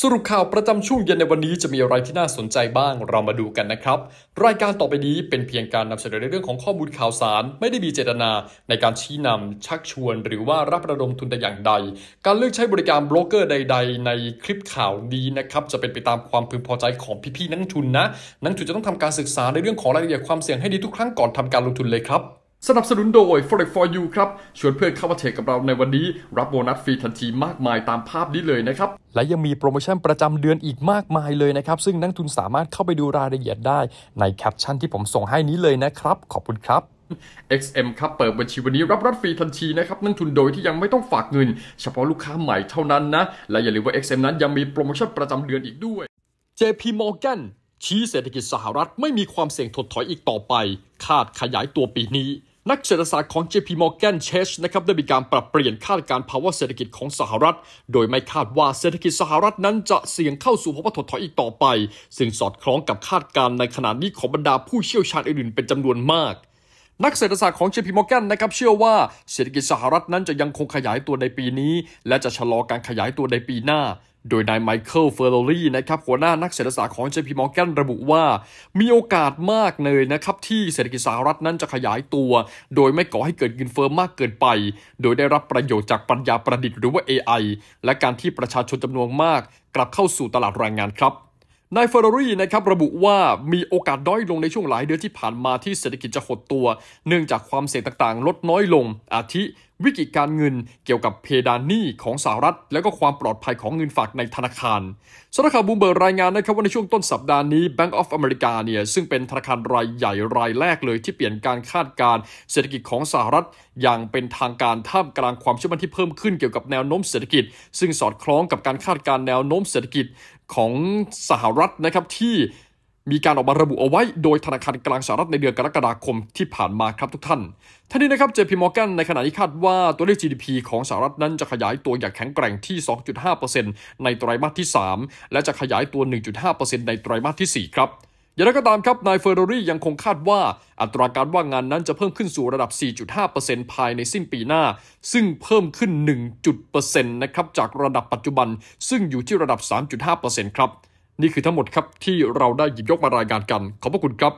สรุปข่าวประจำช่วงเย็นในวันนี้จะมีอะไรที่น่าสนใจบ้างเรามาดูกันนะครับ รายการต่อไปนี้เป็นเพียงการนำเสนอในเรื่องของข้อมูลข่าวสารไม่ได้มีเจตนา ในการชี้นำชักชวนหรือว่ารับระดมทุนแต่อย่างใดการเลือกใช้บริการโบรกเกอร์ใด ๆ ในคลิปข่าวนี้นะครับจะเป็นไปตามความพึงพอใจของพี่ๆ นักทุนนะ นักทุนจะต้องทำการศึกษาในเรื่องของรายละเอียดความเสี่ยงให้ดีทุกครั้งก่อนทำการลงทุนเลยครับสนับสนุนโดย Forex for you ครับ ชวนเพื่อนเข้ามาเทรดกับเราในวันนี้ รับโบนัสฟรีทันทีมากมายตามภาพนี้เลยนะครับและยังมีโปรโมชั่นประจำเดือนอีกมากมายเลยนะครับ ซึ่งนักทุนสามารถเข้าไปดูรายละเอียดได้ ในแคปชั่นที่ผมส่งให้นี้เลยนะครับขอบคุณครับ XM ครับเปิดบัญชีวันนี้รับรัดฟรีทันทีนะครับนั่งทุนโดยที่ยังไม่ต้องฝากเงิน เฉพาะลูกค้าใหม่เท่านั้นนะและอย่าลืมว่า XM นั้นยังมีโปรโมชั่นประจำเดือนอีกด้วย JP Morgan ชี้เศรษฐกิจสหรัฐไม่มีความเสี่ยงถดถอยอีกต่อไปคาดขยายตัวปีนี้นักเศรษฐศาสตร์ของ JP Morgan Chase นะครับ ได้มีการปรับเปลี่ยนคาดการภาวะเศรษฐกิจของสหรัฐ โดยไม่คาดว่าเศรษฐกิจสหรัฐนั้นจะเสี่ยงเข้าสู่ภาวะถดถอยอีกต่อไป ซึ่งสอดคล้องกับคาดการณ์ในขณะนี้ของบรรดาผู้เชี่ยวชาญอื่นๆเป็นจำนวนมาก นักเศรษฐศาสตร์ของ JP Morgan นะครับเชื่อว่า เศรษฐกิจสหรัฐนั้นจะยังคงขยายตัวในปีนี้ และจะชะลอการขยายตัวในปีหน้าโดยนายไมเคิลเฟอร์โรลีนะครับหัวหน้านักเศรษฐศาสตร์ของ JP Morgan ระบุว่า มีโอกาสมากเลยนะครับ ที่เศรษฐกิจสหรัฐนั้นจะขยายตัว โดยไม่ก่อให้เกิดเงินเฟ้อมากเกินไป โดยได้รับประโยชน์จากปัญญาประดิษฐ์หรือว่า AI และการที่ประชาชนจำนวนมาก กลับเข้าสู่ตลาดแรงงานครับนายเฟอร์รรี่นะครับ ระบุว่ามีโอกาสด้อยลงในช่วงหลายเดือนที่ผ่านมาที่เศรษฐกิจจะหดตัวเนื่องจากความเสี่ยงต่างๆ ลดน้อยลงอาทิวิกฤตการเงินเกี่ยวกับเพดานหนี้ของสหรัฐและก็ความปลอดภัยของเงินฝากในธนาคารสำนักข่าวบูมเบอร์รายงานนะครับว่าในช่วงต้นสัปดาห์นี้ Bank of America เนี่ยซึ่งเป็นธนาคารรายใหญ่รายแรกเลยที่เปลี่ยนการคาดการเศรษฐกิจของสหรัฐ อย่างเป็นทางการท่ามกลางความเชื่อมั่นที่เพิ่มขึ้นเกี่ยวกับแนวโน้มเศรษฐกิจ ซึ่งสอดคล้องกับการคาดการแนวโน้มเศรษฐกิจของสหรัฐนะครับที่มีการออกมาระบุเอาไว้โดยธนาคารกลางสหรัฐในเดือนกรกฎาคมที่ผ่านมาครับทุกท่าน ท่านี้นะครับเจีมอร์แกนในขณะที่คาดว่าตัวเลข GDP ของสหรัฐนั้นจะขยายตัวอย่างแข็งแกร่งที่ 2.5%ในไตรามาสที่ 3 และจะขยายตัว 1.5%ในไตรามาสที่4ครับอย่างไรก็ตามครับนายเฟอร์รรรี่ยังคงคาดว่า อัตราการว่างงานนั้นจะเพิ่มขึ้นสู่ระดับ 4.5%ภายในสิ้นปีหน้า ซึ่งเพิ่มขึ้น1จุดเปอร์เซ็นต์นะครับจากระดับปัจจุบันซึ่งอยู่ที่ระดับ 3.5%ครับนี่คือทั้งหมดครับที่เราได้หยิบยกมารายงานกัน ขอบพระคุณครับ